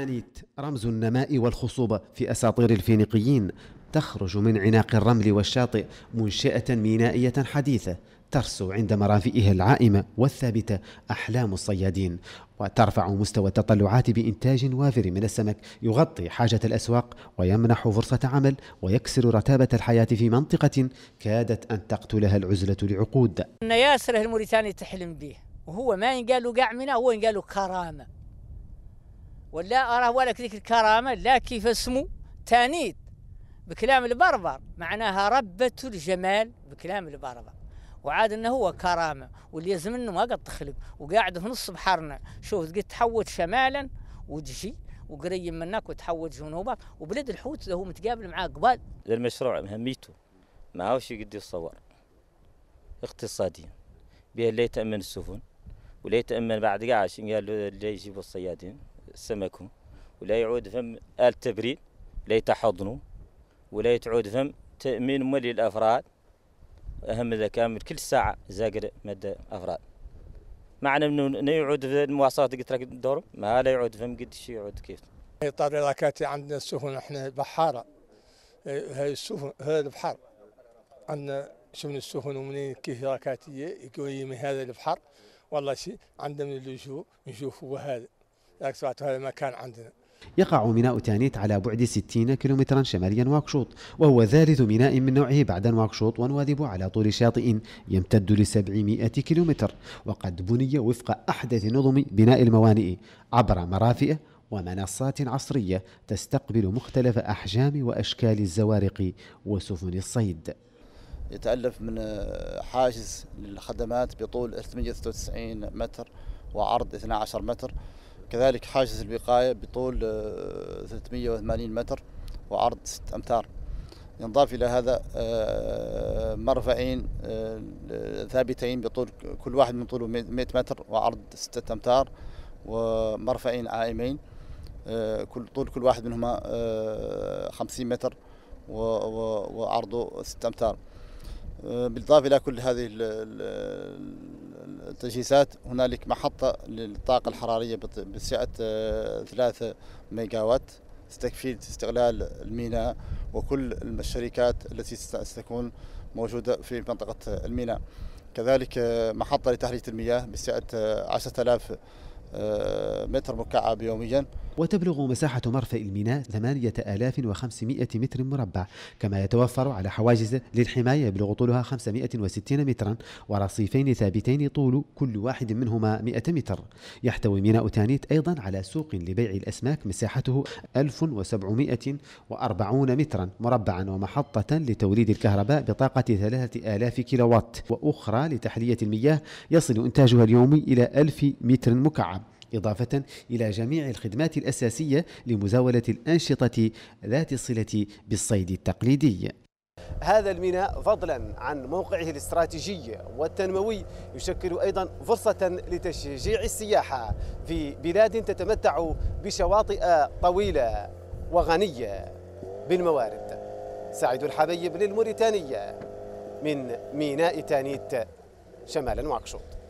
الجرانيت رمز النماء والخصوبة في أساطير الفينيقيين تخرج من عناق الرمل والشاطئ منشأة مينائية حديثة ترسو عند مرافئها العائمة والثابتة أحلام الصيادين وترفع مستوى التطلعات بإنتاج وافر من السمك يغطي حاجة الأسواق ويمنح فرصة عمل ويكسر رتابة الحياة في منطقة كادت أن تقتلها العزلة لعقود ياسر الموريتاني تحلم به وهو ما ينقال له منه هو ينقال له كرامة ولا أراه ولا ذيك الكرامة لا كيف اسمه تانيد بكلام البربر معناها ربة الجمال بكلام البربر وعاد انه هو كرامه واللي يلزم انه ما قد تخلق وقاعد في نص بحرنا شوف قد تحوت شمالا وتجي وقريب منك وتحوت جنوبك وبلد الحوت هو متقابل معاه قبال المشروع مهميته ما شيء قد يتصور اقتصاديا بها اللي يتامن السفن واللي يتامن بعد قاعد قال اللي يجيبوا الصيادين السمك ولا يعود فم آل تبريد لا يتحضنوا ولا يتعود فم تأمين مولي الأفراد أهم ذا كامل كل ساعة زاقر مدى أفراد معنى انه يعود في المواصلات قلت لك الدور ما لا يعود فم قد شي يعود كيف لكاتي عندنا السفن احنا بحاره هاي السفن هذا البحر عندنا شفنا السفن ومنين كيف راكاتيه يقوي من هذا البحر والله شيء عندنا من اللجوء نشوفوا هذا الاكسوات وهذا المكان عندنا يقع ميناء تانيت على بعد 60 كيلومترا شماليا واكشوط وهو ثالث ميناء من نوعه بعد واكشوط ونواذب على طول شاطئ يمتد ل 700 كيلومتر وقد بني وفق أحدث نظم بناء الموانئ عبر مرافئ ومنصات عصرية تستقبل مختلف أحجام وأشكال الزوارق وسفن الصيد يتألف من آه، حاجز للخدمات بطول 896 متر وعرض 12 متر كذلك حاجز الوقاية بطول 380 آه، متر وعرض 6 أمتار ينضاف إلى هذا آه، مرفعين آه، ثابتين بطول كل واحد من طوله 100 متر وعرض 6 أمتار ومرفعين عائمين كل طول كل واحد منهما 50 متر وعرضه 6 أمتار بالإضافة إلى كل هذه التجهيزات هنالك محطة للطاقة الحرارية بسعة 3 آه، ميجاوات تستكفي استغلال الميناء وكل الشركات التي ستكون موجودة في منطقة الميناء كذلك آه، محطة لتحلية المياه بسعة آه، عشرة آلاف آه، متر مكعب يوميا وتبلغ مساحة مرفأ الميناء 8500 متر مربع كما يتوفر على حواجز للحماية يبلغ طولها 560 مترا ورصيفين ثابتين طول كل واحد منهما 100 متر يحتوي ميناء تانيت أيضا على سوق لبيع الأسماك مساحته 1740 مترا مربعا ومحطة لتوليد الكهرباء بطاقة 3000 كيلووات وأخرى لتحلية المياه يصل إنتاجها اليومي إلى 1000 متر مكعب إضافة إلى جميع الخدمات الأساسية لمزاولة الأنشطة ذات الصلة بالصيد التقليدي هذا الميناء فضلا عن موقعه الاستراتيجي والتنموي يشكل ايضا فرصه لتشجيع السياحه في بلاد تتمتع بشواطئ طويله وغنيه بالموارد. سعيد الحبيب للموريتانيه من ميناء تانيت شمال نواكشوط.